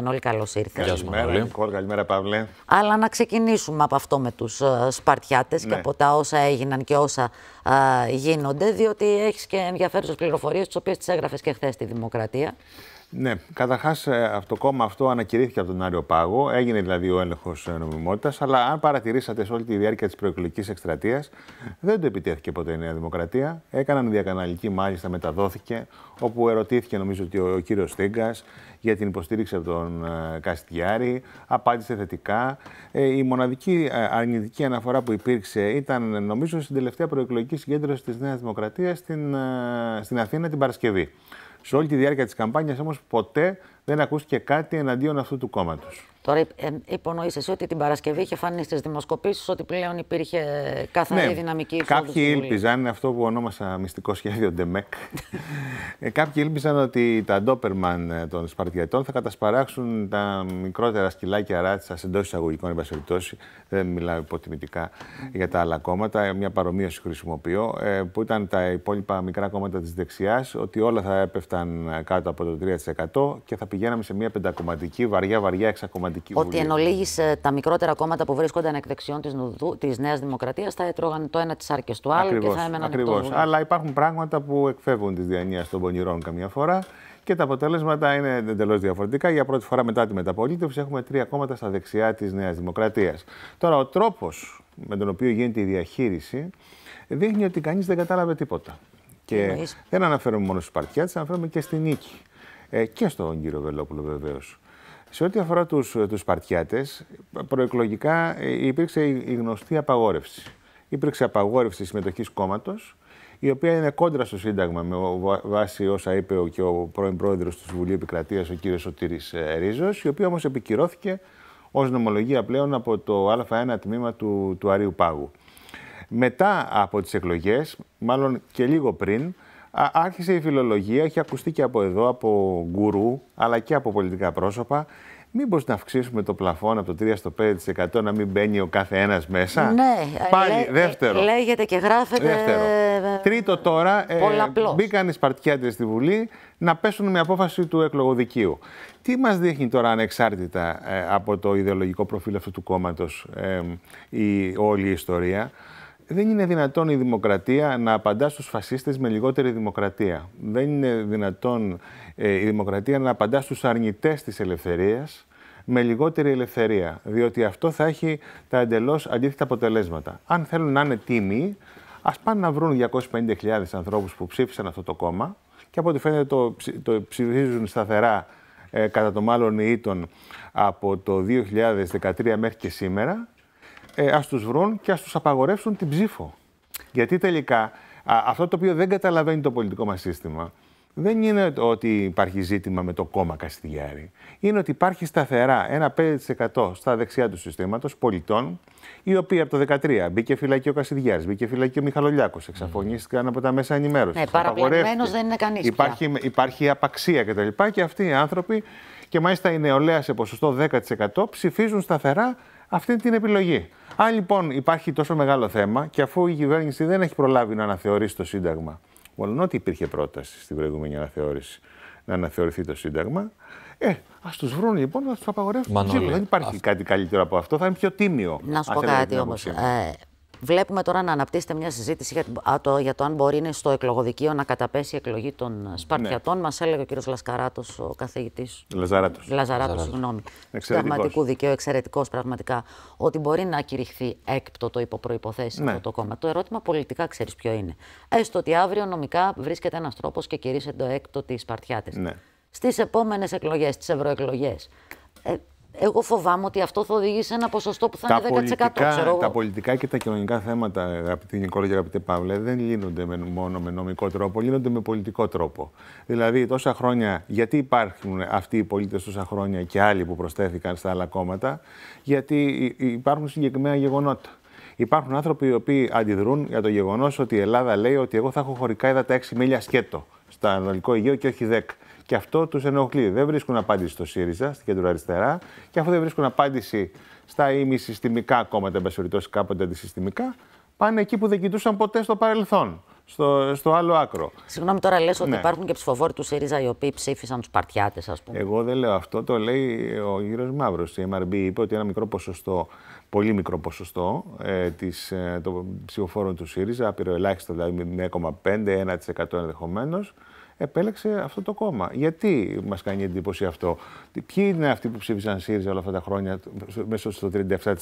Μανώλη, καλώς Γεια Καλημέρα, Νικόλ, καλημέρα, Παύλε. Αλλά να ξεκινήσουμε από αυτό με τους ε, Σπαρτιάτες και ναι. από τα όσα έγιναν και όσα ε, γίνονται, διότι έχεις και ενδιαφέρουσες πληροφορίες, τις οποίες τις έγραφες και χθες στη Δημοκρατία. Ναι, καταρχάς ε, το κόμμα αυτό ανακηρύχθηκε από τον Άριο Πάγο, έγινε δηλαδή ο έλεγχος ε, νομιμότητας. Αλλά αν παρατηρήσατε σε όλη τη διάρκεια της προεκλογικής εκστρατείας, δεν το επιτέθηκε ποτέ η Νέα Δημοκρατία. Έκαναν διακαναλική, μάλιστα μεταδόθηκε, όπου ερωτήθηκε νομίζω ότι ο, κύριο Στίγκα για την υποστήριξη από τον ε, Καστιάρη, απάντησε θετικά. Ε, η μοναδική αρνητική αναφορά που υπήρξε ήταν νομίζω στην τελευταία προεκλογική συγκέντρωση της Νέας Δημοκρατίας στην, στην Αθήνα την Παρασκευή. Σε όλη τη διάρκεια της καμπάνιας όμως ποτέ δεν ακούστηκε κάτι εναντίον αυτού του κόμματος. Τώρα ε, ε, υπονοείς εσύ ότι την Παρασκευή είχε φανεί στις δημοσκοπήσεις ότι πλέον υπήρχε καθαρή ναι, δυναμική εισόδου Κάποιοι ήλπιζαν, είναι αυτό που ονόμασα μυστικό σχέδιο Ντεμέκ, ε, κάποιοι ήλπιζαν ότι τα ντόπερμαν των Σπαρτιατών θα κατασπαράξουν τα μικρότερα σκυλάκια ράτσα εντός εισαγωγικών, εν πάση δεν μιλάω υποτιμητικά για τα άλλα κόμματα, μια παρομοίωση χρησιμοποιώ, που ήταν τα υπόλοιπα μικρά κόμματα της δεξιάς, ότι όλα θα έπεφταν κάτω από το 3% και θα πηγαίναμε σε μια πεντακομματική, βαριά-βαριά εξακομματική Βουλή. Ότι εν ολίγη τα μικρότερα κόμματα που βρίσκονταν εκ δεξιών της της Νέας Δημοκρατίας θα έτρωγαν το ένα τι άρκε του άλλου και θα έμεναν Ακριβώ. Αλλά υπάρχουν πράγματα που εκφεύγουν της διανία των πονηρών καμιά φορά και τα αποτέλεσματα είναι εντελώς διαφορετικά. Για πρώτη φορά μετά τη μεταπολίτευση έχουμε τρία κόμματα στα δεξιά της Νέας Δημοκρατίας. Τώρα, ο τρόπος με τον οποίο γίνεται η διαχείριση δείχνει ότι κανείς δεν κατάλαβε τίποτα. Και δεν αναφέρομαι μόνο στου παρτιάτες, αναφέρομαι και στη νίκη. Ε, και στον κύριο Βελόπουλο βεβαίως. Σε ό,τι αφορά τους, ε, τους Σπαρτιάτες, προεκλογικά ε, υπήρξε η γνωστή απαγόρευση. Υπήρξε απαγόρευση συμμετοχής κόμματος, η οποία είναι κόντρα στο Σύνταγμα με βάση όσα είπε ο, και ο πρώην πρόεδρος του Βουλή Επικρατείας, ο κύριος Σωτήρης ε, Ρίζος, η οποία όμως επικυρώθηκε ως νομολογία πλέον από το Α1 τμήμα του, του Αρίου Πάγου. Μετά από τις εκλογές, μάλλον και λίγο πριν, άρχισε η φιλολογία, έχει ακουστεί και από εδώ, από γκουρού, αλλά και από πολιτικά πρόσωπα. Μήπως να αυξήσουμε το πλαφόν από το 3 στο 5% να μην μπαίνει ο κάθε ένας μέσα. Ναι. Ε, Πάλι, δεύτερο. Ε, λέγεται και γράφεται. Δεύτερο. Ε, Τρίτο τώρα, ε, μπήκαν οι Σπαρτιάτες στη Βουλή να πέσουν με απόφαση του εκλογοδικείου. Τι μας δείχνει τώρα ανεξάρτητα από το ιδεολογικό προφίλ αυτού του κόμματος η, όλη η ιστορία δεν είναι δυνατόν η δημοκρατία να απαντά στους φασίστες με λιγότερη δημοκρατία. Δεν είναι δυνατόν ε, η δημοκρατία να απαντά στους αρνητές της ελευθερίας με λιγότερη ελευθερία, διότι αυτό θα έχει τα εντελώς αντίθετα αποτελέσματα. Αν θέλουν να είναι τίμοι, ας πάνε να βρουν 250.000 ανθρώπους που ψήφισαν αυτό το κόμμα και από ό,τι φαίνεται το, το ψηφίζουν σταθερά ε, κατά το μάλλον ήτον από το 2013 μέχρι και σήμερα ε, ας τους βρουν και ας τους απαγορεύσουν την ψήφο. Γιατί τελικά αυτό το οποίο δεν καταλαβαίνει το πολιτικό μας σύστημα δεν είναι ότι υπάρχει ζήτημα με το κόμμα Καστιγιάρη. Είναι ότι υπάρχει σταθερά ένα 5% στα δεξιά του συστήματος πολιτών, οι οποίοι από το 2013 μπήκε φυλακή ο Κασιδιάρης, μπήκε φυλακή ο Μιχαλολιάκος, εξαφωνίστηκαν από τα μέσα ενημέρωσης. Ναι, δεν είναι κανείς. Υπάρχει, υπάρχει απαξία κτλ. Και, και αυτοί οι άνθρωποι, και μάλιστα η νεολαία σε ποσοστό 10%, ψηφίζουν σταθερά αυτή την επιλογή. Αν λοιπόν υπάρχει τόσο μεγάλο θέμα και αφού η κυβέρνηση δεν έχει προλάβει να αναθεωρήσει το Σύνταγμα, μόνο ότι υπήρχε πρόταση στην προηγούμενη αναθεώρηση να αναθεωρηθεί το Σύνταγμα, ε, ας τους βρουν λοιπόν, να τους απαγορεύσουν. δεν υπάρχει κάτι καλύτερο από αυτό, θα είναι πιο τίμιο. Να σου πω κάτι όμω. Ε, Βλέπουμε τώρα να αναπτύσσεται μια συζήτηση για, το, για το αν μπορεί είναι στο εκλογοδικείο να καταπέσει η εκλογή των Σπαρτιατών. Ναι. Μας έλεγε ο κύριος Λασκαράτος, ο καθηγητής. Λαζαράτος. Λαζαράτος, συγγνώμη. Πραγματικού δικαίου, εξαιρετικός πραγματικά. Ότι μπορεί να κηρυχθεί έκπτωτο υπό προποθέσει ναι. αυτό το κόμμα. Το ερώτημα πολιτικά ξέρεις ποιο είναι. Έστω ότι αύριο νομικά βρίσκεται ένας τρόπος και κηρύσσεται το τη Σπαρτιάτες. Ναι. Στις επόμενες εκλογές, τις ευρωεκλογές. Ε, εγώ φοβάμαι ότι αυτό θα οδηγήσει σε ένα ποσοστό που θα είναι 10%. ξέρω εγώ. Τα πολιτικά και τα κοινωνικά θέματα, αγαπητή Νικόλα και αγαπητή Παύλα, δεν λύνονται με, μόνο με νομικό τρόπο, λύνονται με πολιτικό τρόπο. Δηλαδή, τόσα χρόνια, γιατί υπάρχουν αυτοί οι πολίτες τόσα χρόνια και άλλοι που προσθέθηκαν στα άλλα κόμματα, γιατί υπάρχουν συγκεκριμένα γεγονότα. Υπάρχουν άνθρωποι οι οποίοι αντιδρούν για το γεγονός ότι η Ελλάδα λέει ότι εγώ θα έχω χωρικά έδατα 6 μίλια σκέτο στο Ανατολικό Αιγαίο και όχι 10. Και αυτό τους ενοχλεί. Δεν βρίσκουν απάντηση στο ΣΥΡΙΖΑ, στην κέντρο αριστερά, και αφού δεν βρίσκουν απάντηση στα συστημικά κόμματα, εν πάση κάποτε αντισυστημικά, πάνε εκεί που δεν κοιτούσαν ποτέ στο παρελθόν στο, στο άλλο άκρο. Συγγνώμη, τώρα λες ότι ναι. υπάρχουν και ψηφοφόροι του ΣΥΡΙΖΑ οι οποίοι ψήφισαν τους παρτιάτες, ας πούμε. Εγώ δεν λέω αυτό, το λέει ο Γύρος Μαύρος. Η MRB είπε ότι ένα μικρό ποσοστό, πολύ μικρό ποσοστό ε, της, ε, των ψηφοφόρων του ΣΥΡΙΖΑ, απειροελαχιστο δηλαδη δηλαδή 0,5-1% ενδεχομένως, επέλεξε αυτό το κόμμα. Γιατί μας κάνει εντύπωση αυτό. Ποιοι είναι αυτοί που ψήφισαν ΣΥΡΙΖΑ όλα αυτά τα χρόνια μέσα στο 37%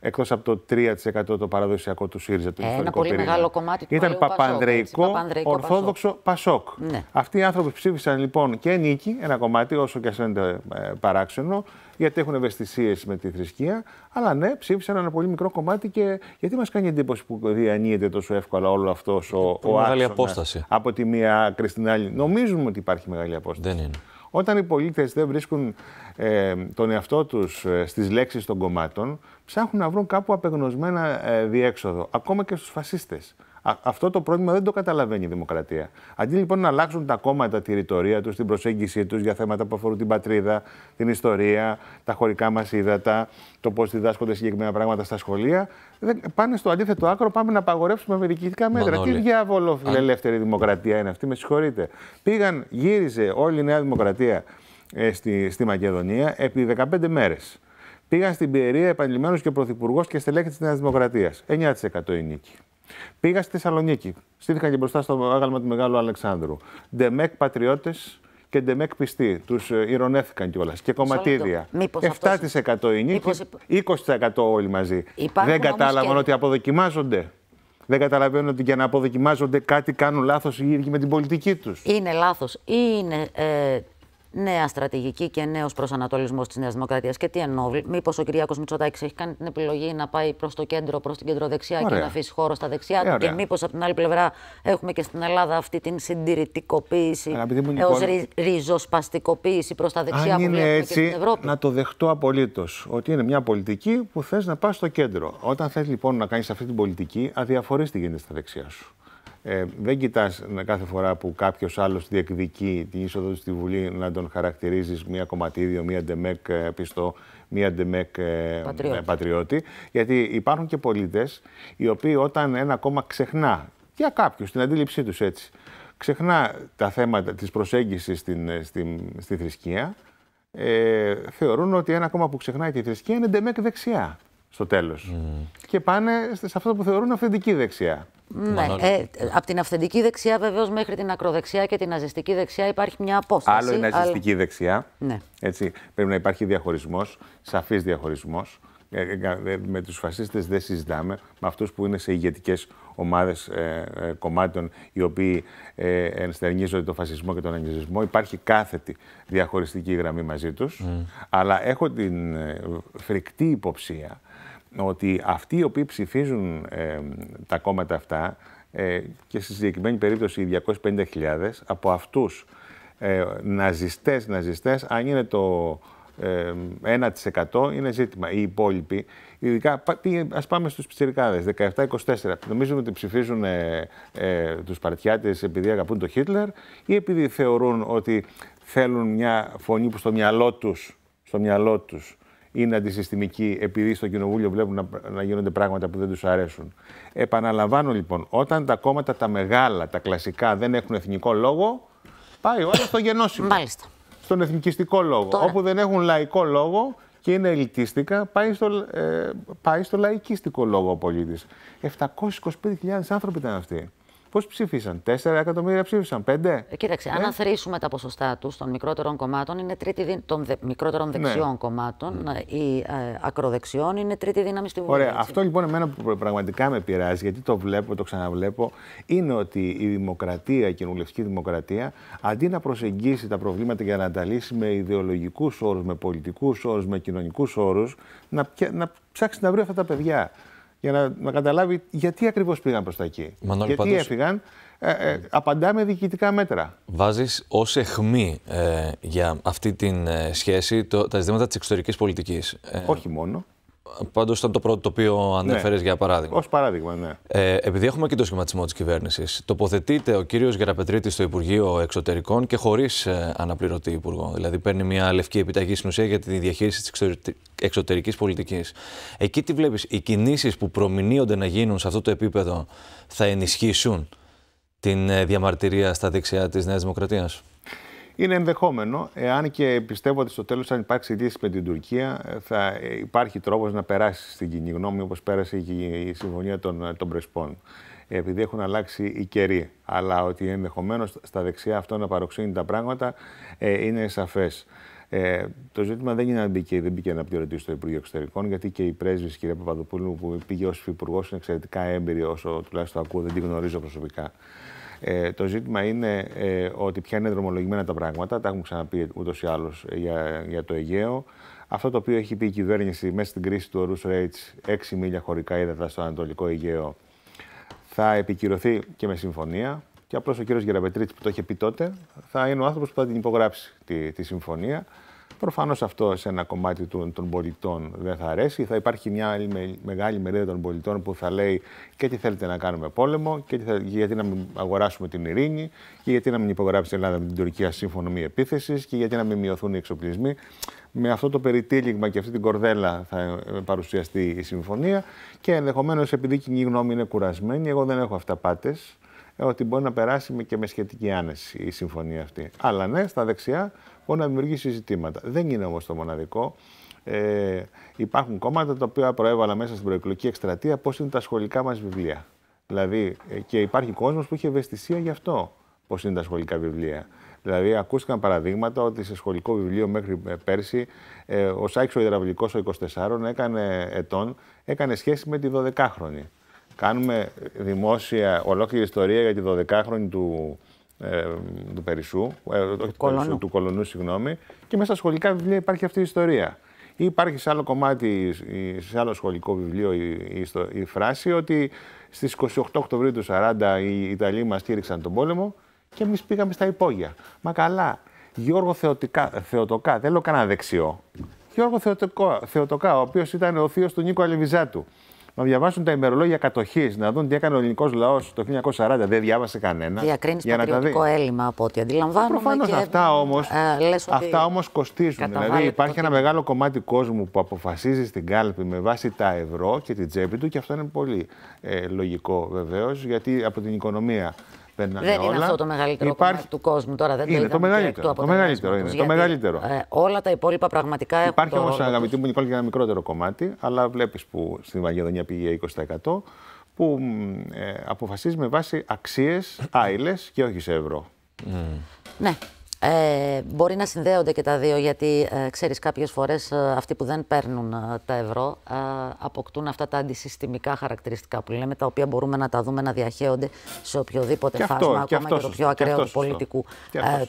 εκτός από το 3% το παραδοσιακό του ΣΥΡΙΖΑ. Το ε, ένα πολύ μεγάλο κομμάτι του Ήταν παπανδρεϊκό, ορθόδοξο Πασόκ. Ναι. Αυτοί οι άνθρωποι ψήφισαν λοιπόν και νίκη, ένα κομμάτι, όσο και αν ε, παράξενο, γιατί έχουν ευαισθησίες με τη θρησκεία. Αλλά ναι, ψήφισαν ένα πολύ μικρό κομμάτι και γιατί μας κάνει εντύπωση που διανύεται τόσο εύκολα όλο αυτός ο, ο απόσταση. από τη μία άκρη στην άλλη. Νομίζουμε ότι υπάρχει μεγάλη απόσταση. Δεν είναι. Όταν οι πολίτες δεν βρίσκουν ε, τον εαυτό τους ε, στις λέξεις των κομμάτων, ψάχνουν να βρουν κάπου απεγνωσμένα ε, διέξοδο, ακόμα και στους φασίστες. Αυτό το πρόβλημα δεν το καταλαβαίνει η δημοκρατία. Αντί λοιπόν να αλλάξουν τα κόμματα τη ρητορία τους, την προσέγγιση τους για θέματα που αφορούν την πατρίδα, την ιστορία, τα χωρικά μας ύδατα, το πώς διδάσκονται συγκεκριμένα πράγματα στα σχολεία, πάνε στο αντίθετο άκρο, πάμε να απαγορεύσουμε με διοικητικά μέτρα. Τι διάβολο φιλελεύθερη δημοκρατία είναι αυτή, με συγχωρείτε. Πήγαν, γύριζε όλη η Νέα Δημοκρατία ε, στη, στη Μακεδονία επί 15 μέρες. Πήγαν στην Πιερία επανειλημμένος και Πρωθυπουργός και στελέχη της Νέας Δημοκρατίας. 9% η νίκη. Πήγα στη Θεσσαλονίκη. Στήθηκα και μπροστά στο άγαλμα του Μεγάλου Αλεξάνδρου. Ντεμέκ πατριώτες και ντεμέκ πιστοί. Τους ε, ηρωνέθηκαν κιόλας. Και κομματίδια. 7% αυτός... η 20% όλοι μαζί. Δεν κατάλαβαν ότι αποδοκιμάζονται. Δεν καταλαβαίνουν ότι για να αποδοκιμάζονται κάτι κάνουν λάθος οι ίδιοι με την πολιτική τους. Είναι λάθος ή είναι ε, νέα στρατηγική και νέος προσανατολισμός της Νέας Δημοκρατίας. Και τι εννοώ, Μήπως ο Κυριάκος Μητσοτάκης έχει κάνει την επιλογή να πάει προς το κέντρο, προς την κεντροδεξιά και να αφήσει χώρο στα δεξιά του. Ε, και μήπως από την άλλη πλευρά έχουμε και στην Ελλάδα αυτή την συντηρητικοποίηση έως λοιπόν- ρι, ριζοσπαστικοποίηση προς τα δεξιά Αν που είναι έτσι, και στην Ευρώπη. Να το δεχτώ απολύτως. Ότι είναι μια πολιτική που θες να πας στο κέντρο. Όταν θες λοιπόν να κάνεις αυτή την πολιτική, αδιαφορείς τι γίνεται στα δεξιά σου. Ε, δεν κοιτάς κάθε φορά που κάποιος άλλος διεκδικεί την είσοδο του στη Βουλή να τον χαρακτηρίζεις μία κομματίδιο, μία ντεμεκ ε, πιστό, μία ντεμεκ ε, πατριώτη. Ε, πατριώτη. Γιατί υπάρχουν και πολίτες οι οποίοι όταν ένα κόμμα ξεχνά, για κάποιους, την αντίληψή τους έτσι, ξεχνά τα θέματα της προσέγγισης στην, στη θρησκεία, ε, θεωρούν ότι ένα κόμμα που ξεχνάει τη θρησκεία είναι ντεμεκ δεξιά στο τέλος. Mm. Και πάνε σε αυτό που θεωρούν αυθεντική δεξιά. Ναι, ε, από την αυθεντική δεξιά βεβαίως μέχρι την ακροδεξιά και την ναζιστική δεξιά υπάρχει μια απόσταση. Άλλο η ναζιστική δεξιά. Ναι. Έτσι, πρέπει να υπάρχει διαχωρισμός, σαφής διαχωρισμός. Ε, ε, ε, με τους φασίστες δεν συζητάμε, με αυτούς που είναι σε ηγετικές ομάδες κομμάτων οι οποίοι ε, ενστερνίζονται τον φασισμό και τον αγγλισμό. Υπάρχει κάθετη διαχωριστική γραμμή μαζί τους, mm. αλλά έχω την φρικτή υποψία ότι αυτοί οι οποίοι ψηφίζουν τα κόμματα αυτά ε, και στη συγκεκριμένη περίπτωση οι 250.000, από αυτούς ε, ναζιστές, ναζιστές, αν είναι το 1% είναι ζήτημα. Οι υπόλοιποι, ειδικά, ας πάμε στους πιτσιρικάδες, 17-24, νομίζουν ότι ψηφίζουν ε, ε, τους παρτιάτες επειδή αγαπούν τον Χίτλερ ή επειδή θεωρούν ότι θέλουν μια φωνή που στο μυαλό τους, στο μυαλό τους είναι αντισυστημική επειδή στο κοινοβούλιο βλέπουν να, να γίνονται πράγματα που δεν τους αρέσουν. Επαναλαμβάνω λοιπόν, όταν τα κόμματα τα μεγάλα, τα κλασικά δεν έχουν εθνικό λόγο, πάει όλα στο γενώσιμο. Μάλιστα. Στον εθνικιστικό λόγο. Όπου δεν έχουν λαϊκό λόγο και είναι ελκυστικά, πάει στο, ε, πάει στο λαϊκίστικο λόγο ο πολίτης. 725.000 άνθρωποι ήταν αυτοί. Πώς ψήφισαν, 4 εκατομμύρια ψήφισαν, 5. Ε, κοίταξε, ε. αν αθροίσουμε τα ποσοστά τους των μικρότερων κομμάτων, είναι τρίτη των δε, μικρότερων ναι. δεξιών ναι. κομμάτων ε, ή ε, ακροδεξιών, είναι τρίτη δύναμη στη Βουλή. Ωραία. Έτσι. Αυτό λοιπόν εμένα που πραγματικά με πειράζει, γιατί το βλέπω, το ξαναβλέπω, είναι ότι η ε ακροδεξιων ειναι τριτη δυναμη στη βουλη ωραια αυτο λοιπον εμενα που πραγματικα με πειραζει γιατι το βλεπω το ξαναβλεπω ειναι οτι η κοινοβουλευτική δημοκρατία, αντί να προσεγγίσει τα προβλήματα για να τα λύσει με ιδεολογικούς όρους, με πολιτικούς όρους, με κοινωνικούς όρους, να, να ψάξει να βρει αυτά τα παιδιά για να, καταλάβει γιατί ακριβώς πήγαν προς τα εκεί. γιατί έφυγαν. Ε, ε, διοικητικά μέτρα. Βάζεις ως εχμή ε, για αυτή τη ε, σχέση το, τα ζητήματα της εξωτερικής πολιτικής. Ε, Όχι μόνο. Πάντως ήταν το πρώτο το οποίο ανέφερε ναι. για παράδειγμα. Ως παράδειγμα, ναι. Ε, επειδή έχουμε και το σχηματισμό της κυβέρνησης, τοποθετείται ο κύριος Γεραπετρίτη στο Υπουργείο Εξωτερικών και χωρίς ε, αναπληρωτή υπουργό. Δηλαδή παίρνει μια λευκή επιταγή στην ουσία για τη διαχείριση της εξωτερικής πολιτικής. Εκεί τι βλέπεις, οι κινήσεις που προμηνύονται να γίνουν σε αυτό το επίπεδο θα ενισχύσουν την ε, διαμαρτυρία στα δεξιά της Νέας Δημοκρατίας. Είναι ενδεχόμενο, εάν και πιστεύω ότι στο τέλος, αν υπάρξει λύση με την Τουρκία, ε, θα ε, υπάρχει τρόπος να περάσει στην κοινή γνώμη όπως πέρασε η συμφωνία των, ε, των Πρεσπών. Επειδή έχουν αλλάξει οι καιροί. Αλλά ότι ενδεχομένως στα δεξιά αυτό να παροξύνει τα πράγματα είναι σαφές. το ζήτημα δεν είναι να μπήκε, ή δεν μπήκε να αναπληρωτή στο Υπουργείο Εξωτερικών, γιατί και η πρέσβη, κυρία Παπαδοπούλου, που πήγε ως υπουργό, είναι εξαιρετικά έμπειρη, όσο τουλάχιστον ακούω, δεν τη γνωρίζω προσωπικά. Ε, το ζήτημα είναι ε, ότι πια είναι δρομολογημένα τα πράγματα. Τα έχουμε ξαναπεί ούτως ή άλλως για, για το Αιγαίο. Αυτό το οποίο έχει πει η κυβέρνηση μέσα στην κρίση του ορού Ρέιτ, 6 μίλια χωρικά ύδατα στο Ανατολικό Αιγαίο, θα επικυρωθεί και με συμφωνία. Και απλώς ο κύριος Γεραπετρίτης που το είχε πει τότε θα είναι ο άνθρωπος που θα την υπογράψει τη, τη συμφωνία. Προφανώς αυτό σε ένα κομμάτι των, των πολιτών δεν θα αρέσει. Θα υπάρχει μια με, μεγάλη μερίδα των πολιτών που θα λέει και τι θέλετε να κάνουμε πόλεμο, και τι θα, γιατί να μην αγοράσουμε την ειρήνη, και γιατί να μην υπογράψει η Ελλάδα με την Τουρκία σύμφωνο μη επίθεσης, και γιατί να μην μειωθούν οι εξοπλισμοί. Με αυτό το περιτύλιγμα και αυτή την κορδέλα θα ε, παρουσιαστεί η συμφωνία και ενδεχομένως επειδή η κοινή γνώμη είναι κουρασμένη, εγώ δεν έχω αυταπάτες ε, ότι μπορεί να περάσει και με σχετική άνεση η συμφωνία αυτή. Αλλά ναι, στα δεξιά μπορεί να δημιουργήσει ζητήματα. Δεν είναι όμως το μοναδικό. Ε, υπάρχουν κόμματα τα οποία προέβαλα μέσα στην προεκλογική εκστρατεία πώς είναι τα σχολικά μας βιβλία. Δηλαδή, ε, και υπάρχει κόσμος που έχει ευαισθησία γι' αυτό πώς είναι τα σχολικά βιβλία. Δηλαδή, ακούστηκαν παραδείγματα ότι σε σχολικό βιβλίο μέχρι ε, πέρσι ε, ο Σάιξ Ιδραυλικό, ο 24 έκανε ετών, έκανε σχέση με τη 12χρονη. Κάνουμε ε, δημόσια ολόκληρη ιστορία για τη 12χρονη του ε, του Περισσού, ε, του, κολονού. του Κολονού, συγγνώμη, και μέσα στα σχολικά βιβλία υπάρχει αυτή η ιστορία. Ή υπάρχει σε άλλο κομμάτι, σε άλλο σχολικό βιβλίο η, η, φράση ότι στις 28 Οκτωβρίου του 40 οι Ιταλοί μας στήριξαν τον πόλεμο και εμείς πήγαμε στα υπόγεια. Μα καλά, Γιώργο Θεοτικά, Θεοτοκά, δεν λέω κανένα δεξιό. Γιώργο Θεοτοκά, ο οποίος ήταν ο θείος του Νίκο Αλεβιζάτου να διαβάσουν τα ημερολόγια κατοχής, να δουν τι έκανε ο ελληνικός λαός το 1940. Δεν διάβασε κανένα. Διακρίνεις πατριωτικό έλλειμμα από ό,τι αντιλαμβάνομαι. Προφανώς αυτά όμως ε, αυτά όμως κοστίζουν. Δηλαδή υπάρχει ένα μεγάλο κομμάτι κόσμου που αποφασίζει στην κάλπη με βάση τα ευρώ και την τσέπη του και αυτό είναι πολύ ε, λογικό βεβαίως γιατί από την οικονομία δεν, είναι, αυτό το μεγαλύτερο κομμάτι του κόσμου τώρα. Δεν είναι το, το μεγαλύτερο. Το μεγαλύτερο είναι. όλα τα υπόλοιπα πραγματικά έχουν. Υπάρχει όμω αγαπητή μου Νικόλ και ένα μικρότερο κομμάτι, αλλά βλέπεις που στη Μακεδονία πήγε 20% που ε, αποφασίζει με βάση αξίες, άειλες και όχι σε ευρώ. Ναι. Ε, μπορεί να συνδέονται και τα δύο, γιατί ε, ξέρεις κάποιες φορές ε, αυτοί που δεν παίρνουν ε, τα ευρώ ε, αποκτούν αυτά τα αντισυστημικά χαρακτηριστικά που λέμε, τα οποία μπορούμε να τα δούμε να διαχέονται σε οποιοδήποτε φάσμα, ακόμα και, το πιο ακραίο του πολιτικού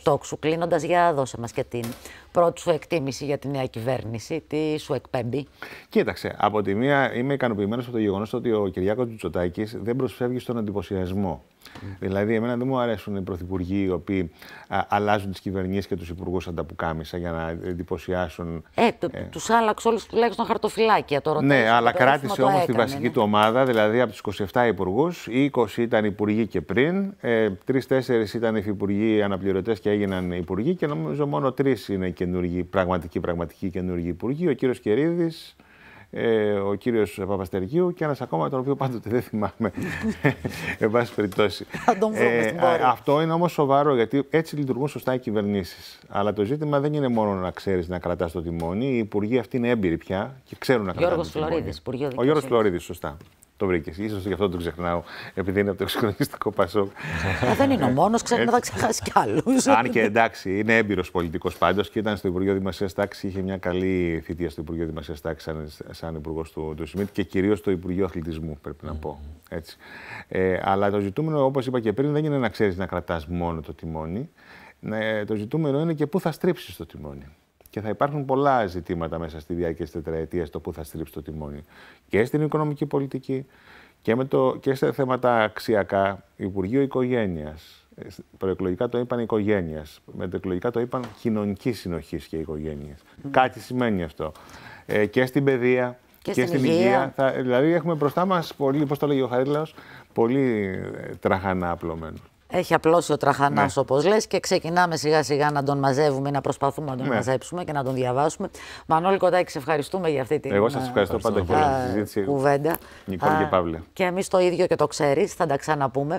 τόξου. Κλείνοντας για δώσε μας και την πρώτη σου εκτίμηση για τη νέα κυβέρνηση, τι σου εκπέμπει. Κοίταξε, από τη μία είμαι ικανοποιημένος από το γεγονός ότι ο Κυριάκος Τζουτσοτάκη δεν προσφεύγει στον εντυπωσιασμό. Mm. Δηλαδή, εμένα δεν μου αρέσουν οι πρωθυπουργοί οι οποίοι α, αλλάζουν τις κυβερνήσεις και τους υπουργούς ανταποκάμισα για να εντυπωσιάσουν. Ε, το, ε, τους άλλαξε όλους τουλάχιστον χαρτοφυλάκια τώρα. Ναι, αλλά κράτησε όμως τη βασική ναι. του ομάδα, δηλαδή από τους 27 υπουργού, 20 ήταν υπουργοί και πριν, ε, 3-4 ήταν υφυπουργοί αναπληρωτές και έγιναν υπουργοί και νομίζω μόνο 3 είναι καινούργοι, πραγματικοί, πραγματικοί καινούργοι υπουργοί, ο κύριος Κερίδης, ε, ο κύριος Παπαστεργίου και ένας ακόμα τον οποίο πάντοτε δεν θυμάμαι. Ε, εν πάση περιπτώσει. Ε, ε, αυτό είναι όμως σοβαρό γιατί έτσι λειτουργούν σωστά οι κυβερνήσεις. Αλλά το ζήτημα δεν είναι μόνο να ξέρεις να κρατάς το τιμόνι. Οι υπουργοί αυτοί είναι έμπειροι πια και ξέρουν να κρατά το τιμόνι. ο Γιώργος Φλωρίδης, σωστά το βρήκες. σω γι' αυτό τον ξεχνάω, επειδή είναι από το εξοικονομιστικό Πασόκ. Ε, δεν είναι ο μόνος, ξέρει να τα ξεχάσει κι άλλου. Αν και εντάξει, είναι έμπειρος πολιτικός πάντως και ήταν στο Υπουργείο Δημοσίας Τάξης, είχε μια καλή θητεία στο Υπουργείο Δημοσίας Τάξης σαν, σαν υπουργός του, του Σμιτ και κυρίως στο Υπουργείο Αθλητισμού, πρέπει να πω. Έτσι. Ε, αλλά το ζητούμενο, όπως είπα και πριν, δεν είναι να ξέρεις να κρατάς μόνο το τιμόνι. Ε, το ζητούμενο είναι και πού θα στρίψεις το τιμόνι. Και θα υπάρχουν πολλά ζητήματα μέσα στη διάρκεια της τετραετίας το που θα στρίψει το τιμόνι. Και στην οικονομική πολιτική και, με το, και σε θέματα αξιακά. Υπουργείο Οικογένειας. Ε, προεκλογικά το είπαν οικογένεια. Μετεκλογικά το είπαν κοινωνικής συνοχής και οικογένεια. Κάτι σημαίνει αυτό. Ε, και στην παιδεία και, στην, υγεία. Θα, δηλαδή έχουμε μπροστά μας πολύ, πώς το λέγει ο Χαρίλαος, πολύ ε, τραχανά απλωμένο. Έχει απλώσει ο τραχανάς, ναι. όπως λες, και ξεκινάμε σιγά σιγά να τον μαζεύουμε να προσπαθούμε να τον ναι. μαζέψουμε και να τον διαβάσουμε. Μανώλη Κοντάκη, σε ευχαριστούμε για αυτή την. Εγώ σας ευχαριστώ ε, πάντα για τη ε, συζήτηση. Κουβέντα. Νικόλ και Παύλη. Και εμείς το ίδιο και το ξέρεις, θα τα ξαναπούμε.